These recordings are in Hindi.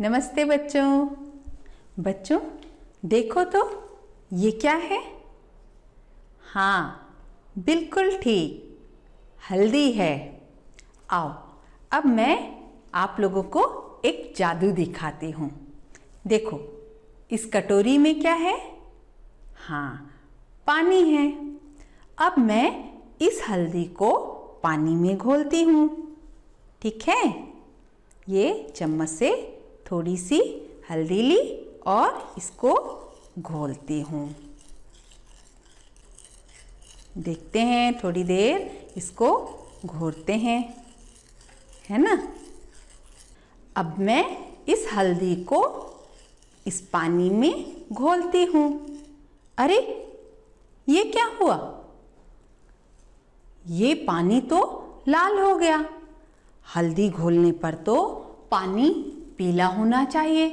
नमस्ते बच्चों बच्चों देखो तो ये क्या है हाँ बिल्कुल ठीक हल्दी है आओ अब मैं आप लोगों को एक जादू दिखाती हूँ देखो इस कटोरी में क्या है हाँ पानी है अब मैं इस हल्दी को पानी में घोलती हूँ ठीक है ये चम्मच से थोड़ी सी हल्दी ली और इसको घोलती हूँ देखते हैं थोड़ी देर इसको घोरते हैं है ना अब मैं इस हल्दी को इस पानी में घोलती हूँ अरे ये क्या हुआ ये पानी तो लाल हो गया हल्दी घोलने पर तो पानी पीला होना चाहिए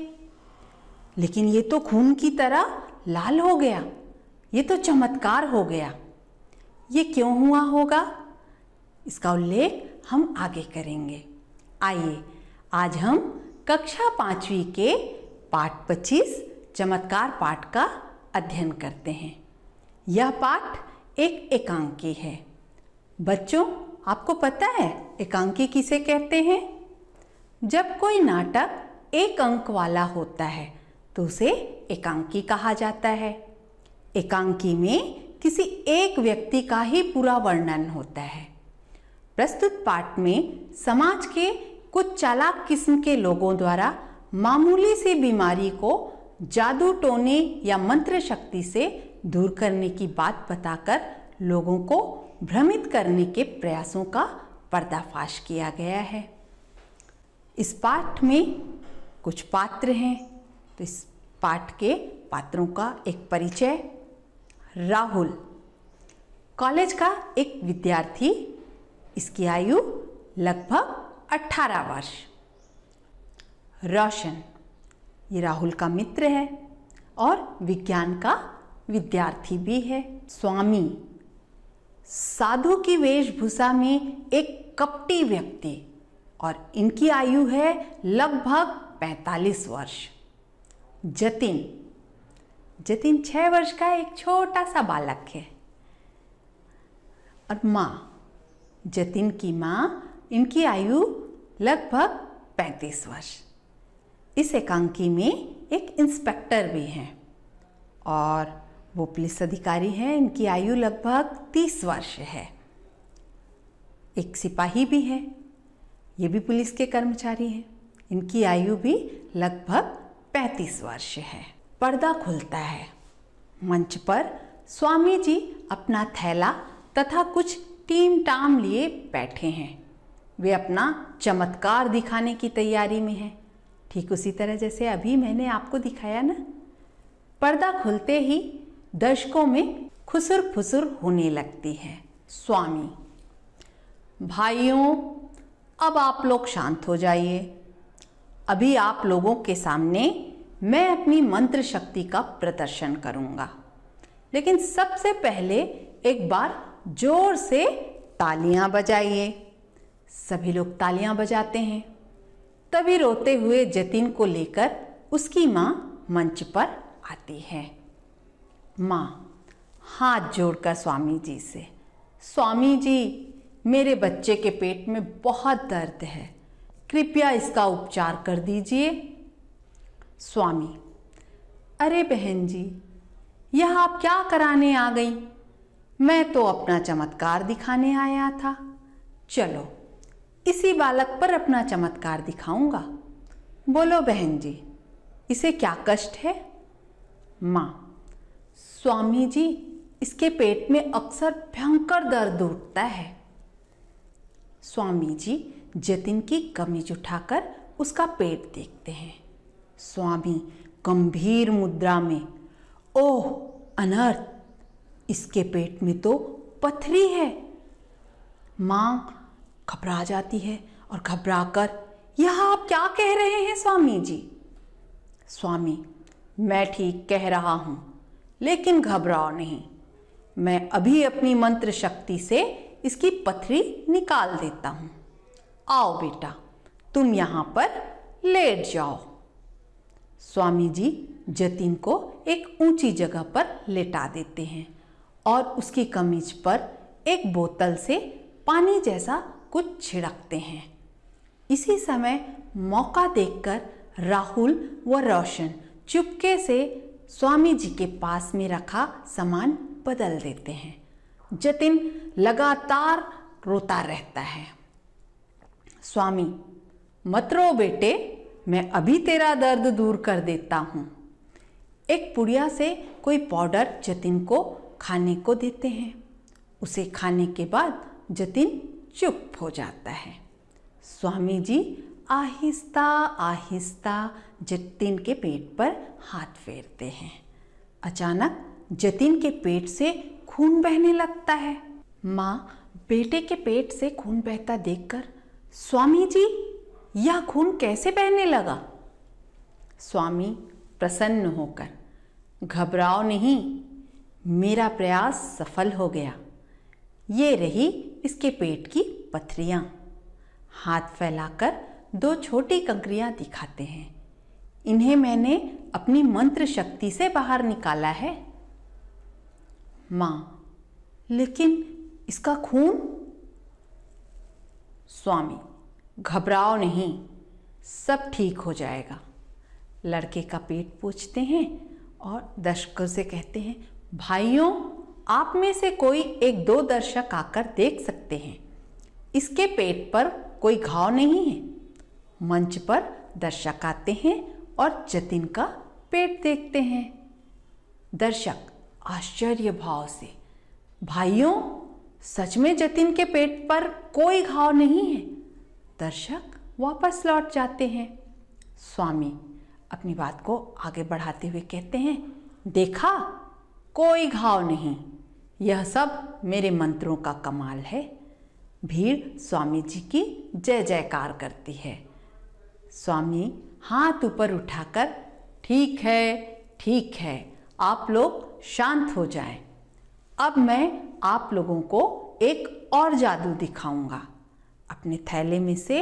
लेकिन ये तो खून की तरह लाल हो गया ये तो चमत्कार हो गया ये क्यों हुआ होगा इसका उल्लेख हम आगे करेंगे आइए आज हम कक्षा पाँचवीं के पाठ पच्चीस चमत्कार पाठ का अध्ययन करते हैं यह पाठ एक एकांकी है बच्चों आपको पता है एकांकी किसे कहते हैं जब कोई नाटक एक अंक वाला होता है तो उसे एकांकी कहा जाता है एकांकी में किसी एक व्यक्ति का ही पूरा वर्णन होता है प्रस्तुत पाठ में समाज के कुछ चालाक किस्म के लोगों द्वारा मामूली सी बीमारी को जादू टोने या मंत्र शक्ति से दूर करने की बात बताकर लोगों को भ्रमित करने के प्रयासों का पर्दाफाश किया गया है इस पाठ में कुछ पात्र हैं तो इस पाठ के पात्रों का एक परिचय राहुल कॉलेज का एक विद्यार्थी इसकी आयु लगभग 18 वर्ष रोशन ये राहुल का मित्र है और विज्ञान का विद्यार्थी भी है स्वामी साधु की वेशभूषा में एक कपटी व्यक्ति और इनकी आयु है लगभग 45 वर्ष जतिन जतिन छः वर्ष का एक छोटा सा बालक है और माँ जतिन की माँ इनकी आयु लगभग 35 वर्ष इस एकांकी में एक इंस्पेक्टर भी हैं और वो पुलिस अधिकारी हैं इनकी आयु लगभग 30 वर्ष है एक सिपाही भी है ये भी पुलिस के कर्मचारी हैं इनकी आयु भी लगभग 35 वर्ष है पर्दा खुलता है मंच पर स्वामी जी अपना थैला तथा कुछ टीम टाम लिए बैठे हैं वे अपना चमत्कार दिखाने की तैयारी में हैं ठीक उसी तरह जैसे अभी मैंने आपको दिखाया ना पर्दा खुलते ही दर्शकों में खुसुर फुसुर होने लगती है स्वामी भाइयों अब आप लोग शांत हो जाइए अभी आप लोगों के सामने मैं अपनी मंत्र शक्ति का प्रदर्शन करूंगा लेकिन सबसे पहले एक बार जोर से तालियां बजाइए सभी लोग तालियां बजाते हैं तभी रोते हुए जतिन को लेकर उसकी माँ मंच पर आती है माँ हाथ जोड़कर स्वामी जी से स्वामी जी मेरे बच्चे के पेट में बहुत दर्द है कृपया इसका उपचार कर दीजिए स्वामी अरे बहन जी यह आप क्या कराने आ गई मैं तो अपना चमत्कार दिखाने आया था चलो इसी बालक पर अपना चमत्कार दिखाऊंगा बोलो बहन जी इसे क्या कष्ट है माँ स्वामी जी इसके पेट में अक्सर भयंकर दर्द उठता है स्वामी जी जतिन की कमीज उठाकर उसका पेट देखते हैं स्वामी गंभीर मुद्रा में ओह अनर्थ इसके पेट में तो पथरी है माँ घबरा जाती है और घबराकर यह आप क्या कह रहे हैं स्वामी जी स्वामी मैं ठीक कह रहा हूं लेकिन घबराओ नहीं मैं अभी अपनी मंत्र शक्ति से इसकी पथरी निकाल देता हूँ आओ बेटा तुम यहाँ पर लेट जाओ स्वामी जी जतिन को एक ऊंची जगह पर लेटा देते हैं और उसकी कमीज पर एक बोतल से पानी जैसा कुछ छिड़कते हैं इसी समय मौका देखकर राहुल व रोशन चुपके से स्वामी जी के पास में रखा सामान बदल देते हैं जतिन लगातार रोता रहता है स्वामी मत रो बेटे मैं अभी तेरा दर्द दूर कर देता हूँ एक पुड़िया से कोई पाउडर जतिन को खाने को देते हैं उसे खाने के बाद जतिन चुप हो जाता है स्वामी जी आहिस्ता आहिस्ता जतिन के पेट पर हाथ फेरते हैं अचानक जतिन के पेट से खून बहने लगता है माँ बेटे के पेट से खून बहता देखकर स्वामी जी यह खून कैसे बहने लगा स्वामी प्रसन्न होकर घबराओ नहीं मेरा प्रयास सफल हो गया ये रही इसके पेट की पथरियाँ हाथ फैलाकर दो छोटी कंकरियाँ दिखाते हैं इन्हें मैंने अपनी मंत्र शक्ति से बाहर निकाला है माँ लेकिन इसका खून स्वामी घबराओ नहीं सब ठीक हो जाएगा लड़के का पेट पूछते हैं और दर्शकों से कहते हैं भाइयों आप में से कोई एक दो दर्शक आकर देख सकते हैं इसके पेट पर कोई घाव नहीं है मंच पर दर्शक आते हैं और जतिन का पेट देखते हैं दर्शक आश्चर्य भाव से भाइयों सच में जतिन के पेट पर कोई घाव नहीं है दर्शक वापस लौट जाते हैं स्वामी अपनी बात को आगे बढ़ाते हुए कहते हैं देखा कोई घाव नहीं यह सब मेरे मंत्रों का कमाल है भीड़ स्वामी जी की जय जयकार करती है स्वामी हाथ ऊपर उठाकर ठीक है ठीक है आप लोग शांत हो जाए अब मैं आप लोगों को एक और जादू दिखाऊंगा अपने थैले में से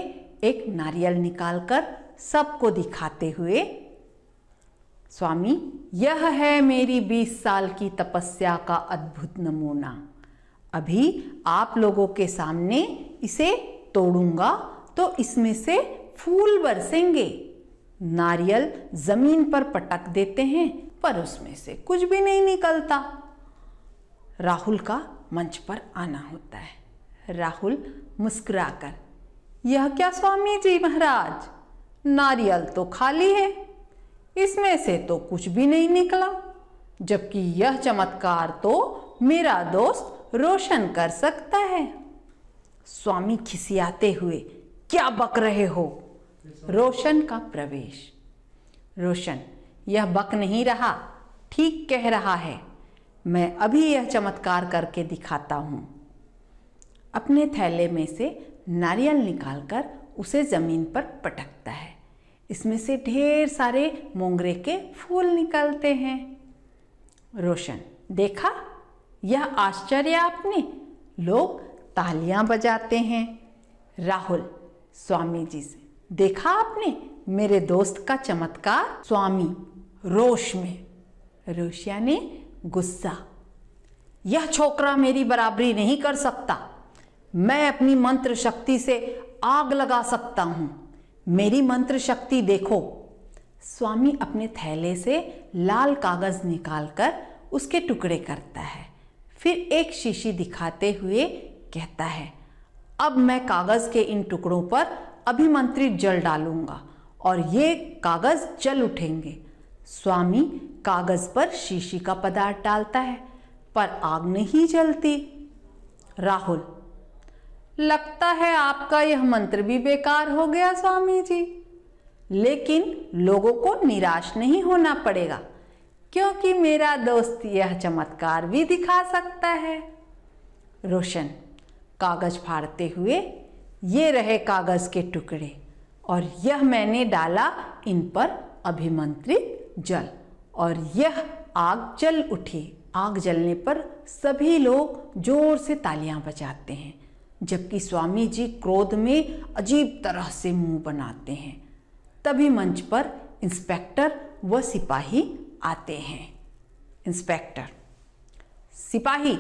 एक नारियल निकालकर सबको दिखाते हुए स्वामी यह है मेरी 20 साल की तपस्या का अद्भुत नमूना अभी आप लोगों के सामने इसे तोड़ूंगा तो इसमें से फूल बरसेंगे नारियल जमीन पर पटक देते हैं पर उसमें से कुछ भी नहीं निकलता राहुल का मंच पर आना होता है राहुल मुस्कुराकर यह क्या स्वामी जी महाराज नारियल तो खाली है इसमें से तो कुछ भी नहीं निकला जबकि यह चमत्कार तो मेरा दोस्त रोशन कर सकता है स्वामी खिसियाते हुए क्या बक रहे हो रोशन का प्रवेश रोशन यह बक नहीं रहा ठीक कह रहा है मैं अभी यह चमत्कार करके दिखाता हूँ अपने थैले में से नारियल निकालकर उसे ज़मीन पर पटकता है इसमें से ढेर सारे मोंगरे के फूल निकलते हैं रोशन देखा यह आश्चर्य आपने लोग तालियां बजाते हैं राहुल स्वामी जी से देखा आपने मेरे दोस्त का चमत्कार स्वामी रोश में रोश यानी गुस्सा यह छोकरा मेरी बराबरी नहीं कर सकता मैं अपनी मंत्र शक्ति से आग लगा सकता हूँ मेरी मंत्र शक्ति देखो स्वामी अपने थैले से लाल कागज़ निकालकर उसके टुकड़े करता है फिर एक शीशी दिखाते हुए कहता है अब मैं कागज़ के इन टुकड़ों पर अभिमंत्रित जल डालूंगा और ये कागज़ जल उठेंगे स्वामी कागज पर शीशी का पदार्थ डालता है पर आग नहीं जलती राहुल लगता है आपका यह मंत्र भी बेकार हो गया स्वामी जी लेकिन लोगों को निराश नहीं होना पड़ेगा क्योंकि मेरा दोस्त यह चमत्कार भी दिखा सकता है रोशन कागज फाड़ते हुए ये रहे कागज के टुकड़े और यह मैंने डाला इन पर अभिमंत्रित जल और यह आग जल उठी आग जलने पर सभी लोग जोर से तालियां बजाते हैं जबकि स्वामी जी क्रोध में अजीब तरह से मुंह बनाते हैं तभी मंच पर इंस्पेक्टर व सिपाही आते हैं इंस्पेक्टर सिपाही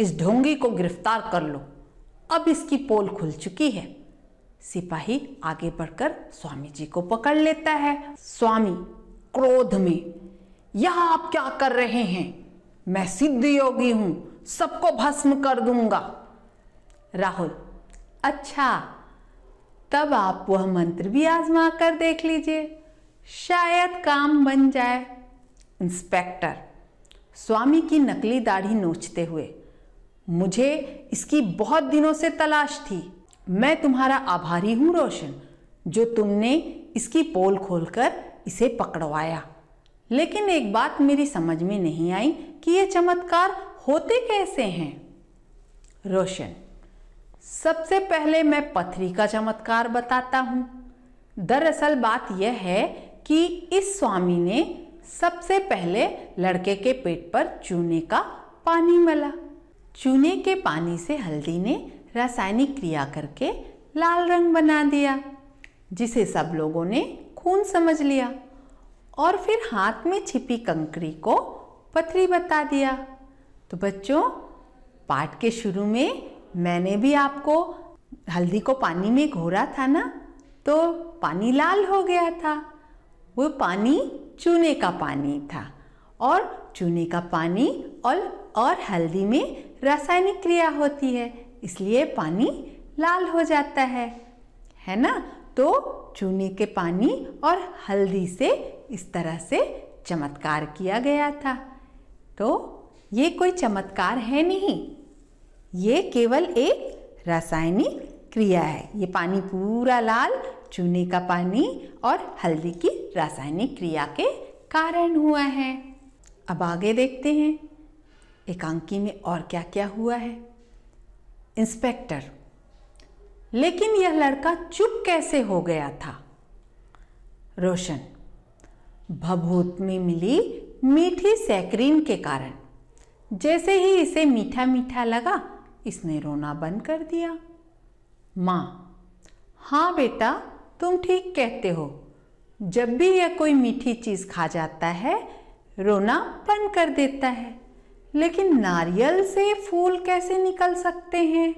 इस ढोंगी को गिरफ्तार कर लो अब इसकी पोल खुल चुकी है सिपाही आगे बढ़कर स्वामी जी को पकड़ लेता है स्वामी क्रोध में यह आप क्या कर रहे हैं मैं सिद्ध योगी हूं सबको भस्म कर दूंगा राहुल अच्छा तब आप वह मंत्र भी आजमा कर देख लीजिए शायद काम बन जाए इंस्पेक्टर स्वामी की नकली दाढ़ी नोचते हुए मुझे इसकी बहुत दिनों से तलाश थी मैं तुम्हारा आभारी हूँ रोशन जो तुमने इसकी पोल खोलकर इसे पकड़वाया लेकिन एक बात मेरी समझ में नहीं आई कि ये चमत्कार होते कैसे हैं रोशन सबसे पहले मैं पथरी का चमत्कार बताता हूँ दरअसल बात यह है कि इस स्वामी ने सबसे पहले लड़के के पेट पर चूने का पानी मला चूने के पानी से हल्दी ने रासायनिक क्रिया करके लाल रंग बना दिया जिसे सब लोगों ने खून समझ लिया और फिर हाथ में छिपी कंकड़ी को पथरी बता दिया तो बच्चों पाठ के शुरू में मैंने भी आपको हल्दी को पानी में घोरा था ना तो पानी लाल हो गया था वो पानी चूने का पानी था और चूने का पानी और और हल्दी में रासायनिक क्रिया होती है इसलिए पानी लाल हो जाता है है ना तो चूने के पानी और हल्दी से इस तरह से चमत्कार किया गया था तो ये कोई चमत्कार है नहीं ये केवल एक रासायनिक क्रिया है ये पानी पूरा लाल चूने का पानी और हल्दी की रासायनिक क्रिया के कारण हुआ है अब आगे देखते हैं एकांकी में और क्या क्या हुआ है इंस्पेक्टर लेकिन यह लड़का चुप कैसे हो गया था रोशन भभूत में मिली मीठी सैक्रीन के कारण जैसे ही इसे मीठा मीठा लगा इसने रोना बंद कर दिया माँ हाँ बेटा तुम ठीक कहते हो जब भी यह कोई मीठी चीज़ खा जाता है रोना बंद कर देता है लेकिन नारियल से फूल कैसे निकल सकते हैं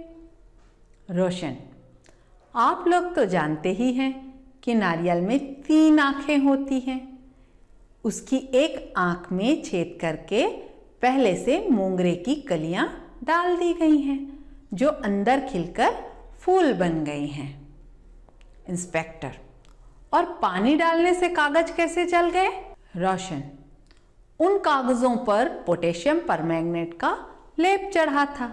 रोशन आप लोग तो जानते ही हैं कि नारियल में तीन आंखें होती हैं उसकी एक आंख में छेद करके पहले से मोंगरे की कलियां डाल दी गई हैं जो अंदर खिलकर फूल बन गई हैं इंस्पेक्टर और पानी डालने से कागज कैसे चल गए रोशन उन कागज़ों पर पोटेशियम परमैंगनेट का लेप चढ़ा था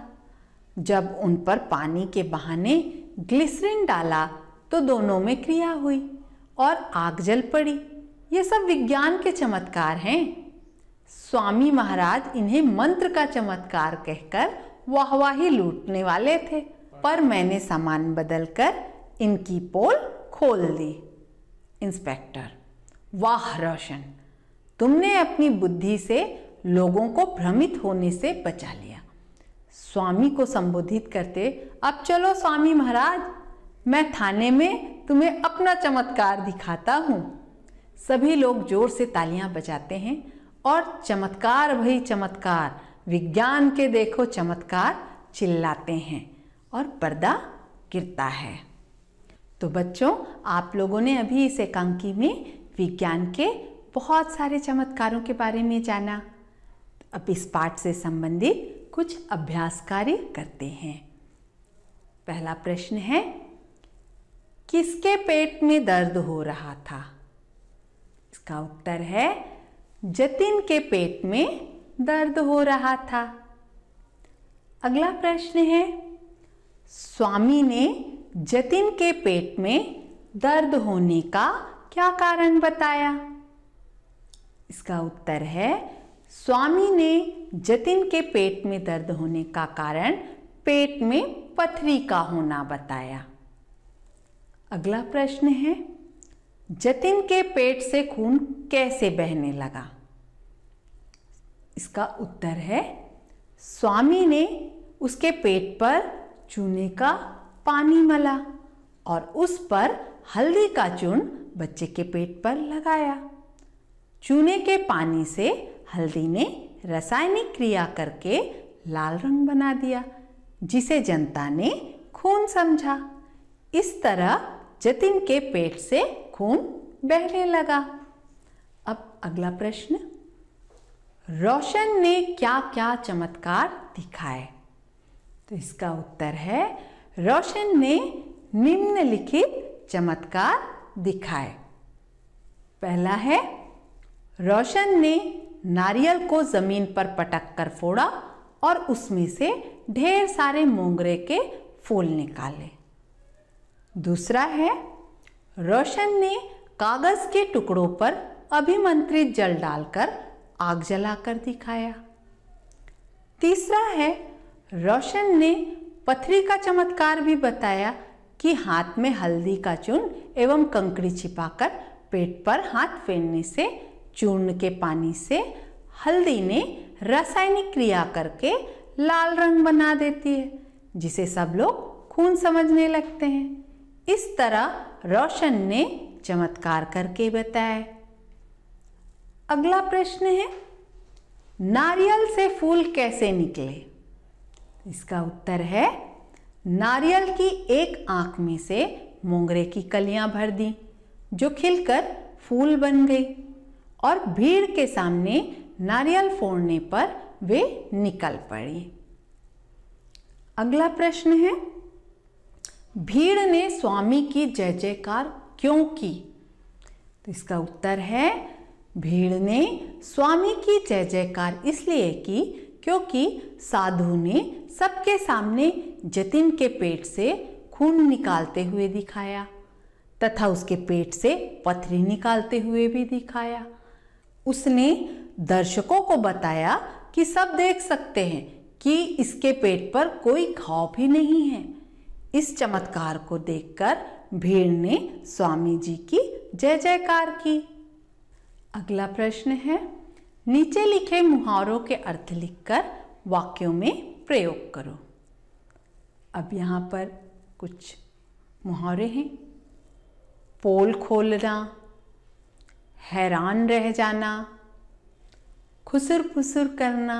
जब उन पर पानी के बहाने ग्लिसरिन डाला तो दोनों में क्रिया हुई और आग जल पड़ी ये सब विज्ञान के चमत्कार हैं स्वामी महाराज इन्हें मंत्र का चमत्कार कहकर वाहवाही लूटने वाले थे पर मैंने सामान बदलकर इनकी पोल खोल दी इंस्पेक्टर वाह रोशन तुमने अपनी बुद्धि से लोगों को भ्रमित होने से बचा लिया स्वामी को संबोधित करते अब चलो स्वामी महाराज मैं थाने में तुम्हें अपना चमत्कार दिखाता हूँ सभी लोग जोर से तालियां बजाते हैं और चमत्कार भई चमत्कार विज्ञान के देखो चमत्कार चिल्लाते हैं और पर्दा गिरता है तो बच्चों आप लोगों ने अभी इस एकांकी में विज्ञान के बहुत सारे चमत्कारों के बारे में जाना अब इस पाठ से संबंधित कुछ अभ्यास कार्य करते हैं पहला प्रश्न है किसके पेट में दर्द हो रहा था इसका उत्तर है जतिन के पेट में दर्द हो रहा था अगला प्रश्न है स्वामी ने जतिन के पेट में दर्द होने का क्या कारण बताया इसका उत्तर है स्वामी ने जतिन के पेट में दर्द होने का कारण पेट में पथरी का होना बताया अगला प्रश्न है जतिन के पेट से खून कैसे बहने लगा इसका उत्तर है स्वामी ने उसके पेट पर चूने का पानी मला और उस पर हल्दी का चूर्ण बच्चे के पेट पर लगाया चूने के पानी से हल्दी ने रासायनिक क्रिया करके लाल रंग बना दिया जिसे जनता ने खून समझा इस तरह जतिन के पेट से खून बहने लगा अब अगला प्रश्न रोशन ने क्या क्या चमत्कार दिखाए तो इसका उत्तर है रोशन ने निम्नलिखित चमत्कार दिखाए पहला है रोशन ने नारियल को जमीन पर पटक कर फोड़ा और उसमें से ढेर सारे मोंगरे के फूल निकाले दूसरा है रोशन ने कागज के टुकड़ों पर अभिमंत्रित जल डालकर आग जलाकर दिखाया तीसरा है रोशन ने पथरी का चमत्कार भी बताया कि हाथ में हल्दी का चून एवं कंकड़ी छिपाकर पेट पर हाथ फेरने से चूर्ण के पानी से हल्दी ने रासायनिक क्रिया करके लाल रंग बना देती है जिसे सब लोग खून समझने लगते हैं इस तरह रोशन ने चमत्कार करके बताया अगला प्रश्न है नारियल से फूल कैसे निकले इसका उत्तर है नारियल की एक आंख में से मोंगरे की कलियां भर दी जो खिलकर फूल बन गई और भीड़ के सामने नारियल फोड़ने पर वे निकल पड़े अगला प्रश्न है भीड़ ने स्वामी की जय जयकार क्यों की तो इसका उत्तर है भीड़ ने स्वामी की जय जयकार इसलिए की क्योंकि साधु ने सबके सामने जतिन के पेट से खून निकालते हुए दिखाया तथा उसके पेट से पथरी निकालते हुए भी दिखाया उसने दर्शकों को बताया कि सब देख सकते हैं कि इसके पेट पर कोई घाव भी नहीं है इस चमत्कार को देखकर भीड़ ने स्वामी जी की जय जयकार की अगला प्रश्न है नीचे लिखे मुहावरों के अर्थ लिखकर वाक्यों में प्रयोग करो अब यहाँ पर कुछ मुहावरे हैं पोल खोलना हैरान रह जाना खुसर फुसर करना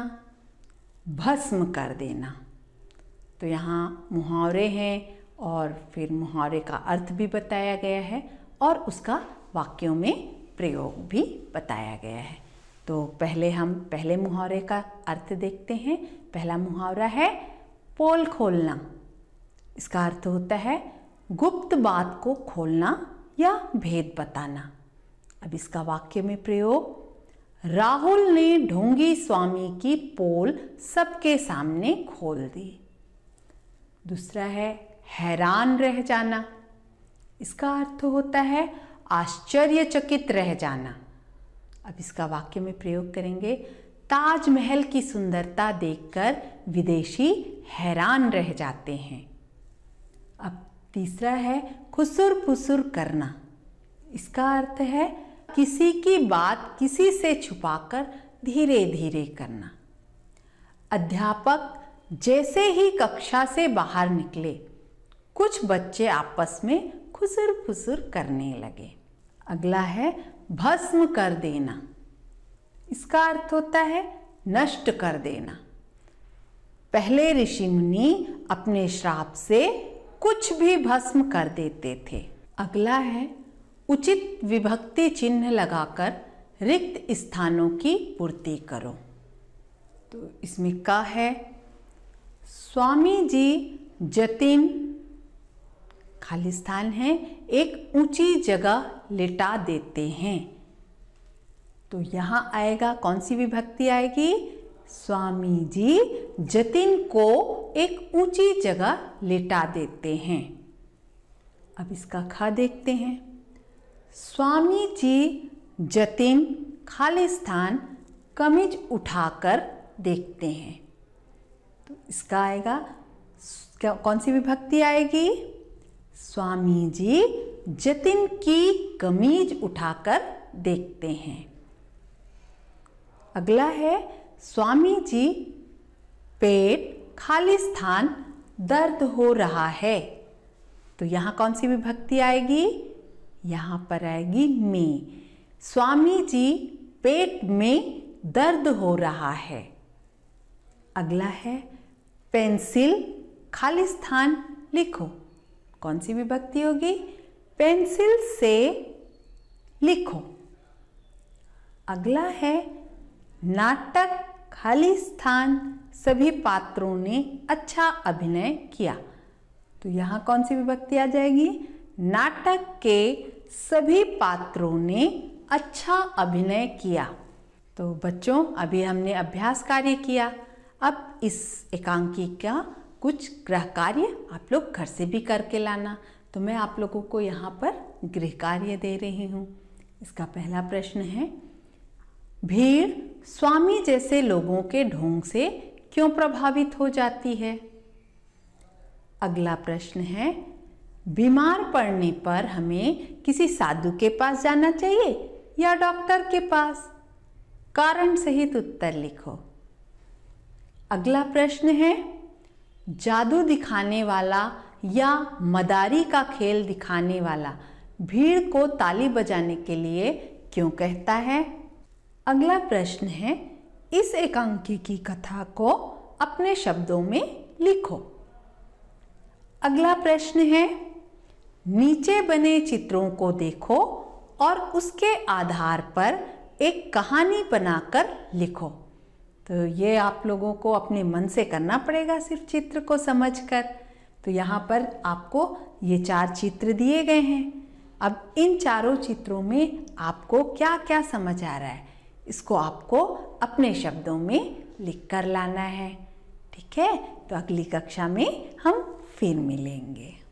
भस्म कर देना तो यहाँ मुहावरे हैं और फिर मुहावरे का अर्थ भी बताया गया है और उसका वाक्यों में प्रयोग भी बताया गया है तो पहले हम पहले मुहावरे का अर्थ देखते हैं पहला मुहावरा है पोल खोलना इसका अर्थ होता है गुप्त बात को खोलना या भेद बताना अब इसका वाक्य में प्रयोग राहुल ने ढोंगी स्वामी की पोल सबके सामने खोल दी दूसरा है हैरान रह जाना इसका अर्थ होता है आश्चर्यचकित रह जाना अब इसका वाक्य में प्रयोग करेंगे ताजमहल की सुंदरता देखकर विदेशी हैरान रह जाते हैं अब तीसरा है खुसुर पुसुर करना इसका अर्थ है किसी की बात किसी से छुपाकर धीरे धीरे करना अध्यापक जैसे ही कक्षा से बाहर निकले कुछ बच्चे आपस में खुसुर फुसुर करने लगे अगला है भस्म कर देना इसका अर्थ होता है नष्ट कर देना पहले ऋषि मुनि अपने श्राप से कुछ भी भस्म कर देते थे अगला है उचित विभक्ति चिन्ह लगाकर रिक्त स्थानों की पूर्ति करो तो इसमें का है स्वामी जी जतिन खाली स्थान है एक ऊंची जगह लिटा देते हैं तो यहाँ आएगा कौन सी विभक्ति आएगी स्वामी जी जतिन को एक ऊंची जगह लिटा देते हैं अब इसका खा देखते हैं स्वामी जी जतिन खालिस्तान कमीज उठाकर देखते हैं तो इसका आएगा कौन सी विभक्ति आएगी स्वामी जी जतिन की कमीज उठाकर देखते हैं अगला है स्वामी जी पेट खाली स्थान दर्द हो रहा है तो यहाँ कौन सी विभक्ति आएगी यहाँ पर आएगी में स्वामी जी पेट में दर्द हो रहा है अगला है पेंसिल खाली स्थान लिखो कौन सी विभक्ति होगी पेंसिल से लिखो अगला है नाटक खाली स्थान सभी पात्रों ने अच्छा अभिनय किया तो यहां कौन सी विभक्ति आ जाएगी नाटक के सभी पात्रों ने अच्छा अभिनय किया तो बच्चों अभी हमने अभ्यास कार्य किया अब इस एकांकी का कुछ गृह कार्य आप लोग घर से भी करके लाना तो मैं आप लोगों को यहाँ पर गृह कार्य दे रही हूँ इसका पहला प्रश्न है भीड़ स्वामी जैसे लोगों के ढोंग से क्यों प्रभावित हो जाती है अगला प्रश्न है बीमार पड़ने पर हमें किसी साधु के पास जाना चाहिए या डॉक्टर के पास कारण सहित उत्तर लिखो अगला प्रश्न है जादू दिखाने वाला या मदारी का खेल दिखाने वाला भीड़ को ताली बजाने के लिए क्यों कहता है अगला प्रश्न है इस एकांकी की कथा को अपने शब्दों में लिखो अगला प्रश्न है नीचे बने चित्रों को देखो और उसके आधार पर एक कहानी बनाकर लिखो तो ये आप लोगों को अपने मन से करना पड़ेगा सिर्फ चित्र को समझकर तो यहाँ पर आपको ये चार चित्र दिए गए हैं अब इन चारों चित्रों में आपको क्या क्या समझ आ रहा है इसको आपको अपने शब्दों में लिख कर लाना है ठीक है तो अगली कक्षा में हम फिर मिलेंगे